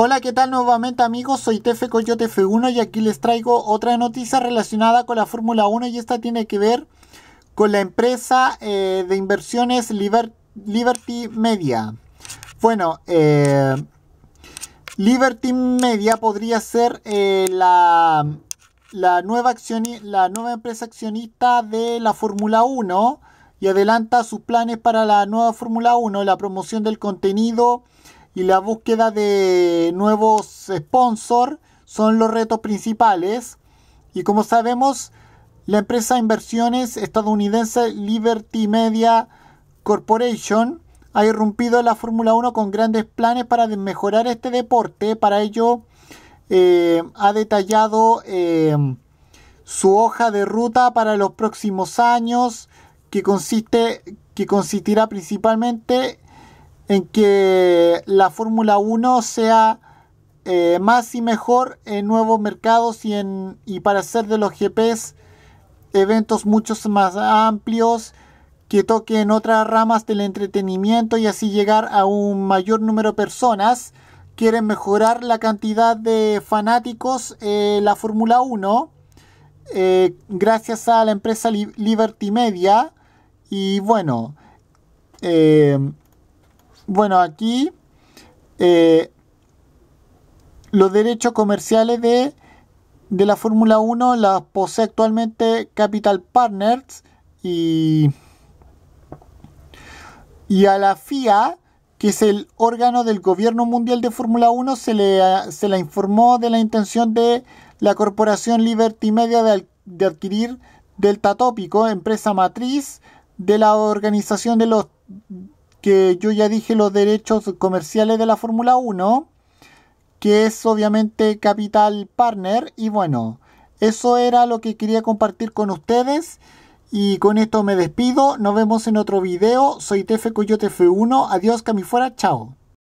Hola, ¿qué tal nuevamente amigos? Soy Tefe Coyote F1 y aquí les traigo otra noticia relacionada con la Fórmula 1 y esta tiene que ver con la empresa eh, de inversiones Liberty Media. Bueno, eh, Liberty Media podría ser eh, la, nueva la nueva empresa accionista de la Fórmula 1 y adelanta sus planes para la nueva Fórmula 1, la promoción del contenido y la búsqueda de nuevos sponsors son los retos principales. Y como sabemos, la empresa de inversiones estadounidense Liberty Media Corporation ha irrumpido en la Fórmula 1 con grandes planes para mejorar este deporte. Para ello, eh, ha detallado eh, su hoja de ruta para los próximos años, que, consiste, que consistirá principalmente en que la Fórmula 1 sea eh, más y mejor en nuevos mercados y, en, para hacer de los GPs eventos muchos más amplios que toquen otras ramas del entretenimiento y así llegar a un mayor número de personas. Quieren mejorar la cantidad de fanáticos eh, la Fórmula 1 eh, gracias a la empresa Liberty Media. Y bueno, bueno, aquí eh, los derechos comerciales de, la Fórmula 1 las posee actualmente Capital Partners y, a la FIA, que es el órgano del gobierno mundial de Fórmula 1, se le, informó de la intención de la corporación Liberty Media de, de adquirir Delta Tópico, empresa matriz de la organización de los que yo ya dije los derechos comerciales de la Fórmula 1, que es obviamente Capital Partner. Y bueno, eso era lo que quería compartir con ustedes. Y con esto me despido. Nos vemos en otro video. Soy Tefe Coyote F1. Adiós, fuera Chao.